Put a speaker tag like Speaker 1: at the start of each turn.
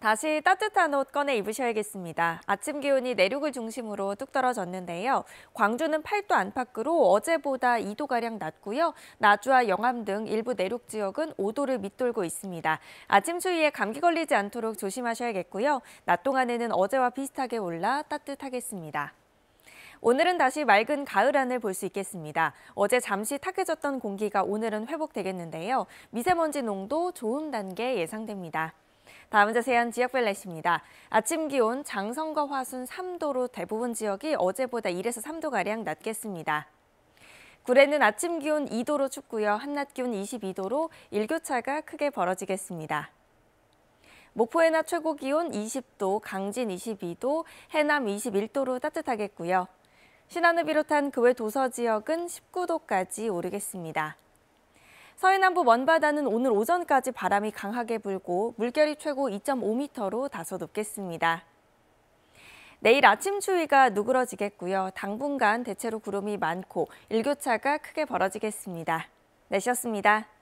Speaker 1: 다시 따뜻한 옷 꺼내 입으셔야겠습니다. 아침 기온이 내륙을 중심으로 뚝 떨어졌는데요. 광주는 8도 안팎으로 어제보다 2도가량 낮고요. 나주와 영암 등 일부 내륙 지역은 5도를 밑돌고 있습니다. 아침 추위에 감기 걸리지 않도록 조심하셔야겠고요. 낮 동안에는 어제와 비슷하게 올라 따뜻하겠습니다. 오늘은 다시 맑은 가을 안을 볼 수 있겠습니다. 어제 잠시 탁해졌던 공기가 오늘은 회복되겠는데요. 미세먼지 농도 좋은 단계 예상됩니다. 다음 자세한 지역별 날씨입니다. 아침 기온 장성과 화순 3도로 대부분 지역이 어제보다 1에서 3도가량 낮겠습니다. 구례는 아침 기온 2도로 춥고요. 한낮 기온 22도로 일교차가 크게 벌어지겠습니다. 목포의 낮 최고 기온 20도, 강진 22도, 해남 21도로 따뜻하겠고요. 신안을 비롯한 그 외 도서 지역은 19도까지 오르겠습니다. 서해남부 먼바다는 오늘 오전까지 바람이 강하게 불고 물결이 최고 2.5m로 다소 높겠습니다. 내일 아침 추위가 누그러지겠고요. 당분간 대체로 구름이 많고 일교차가 크게 벌어지겠습니다. 내셨습니다. 네,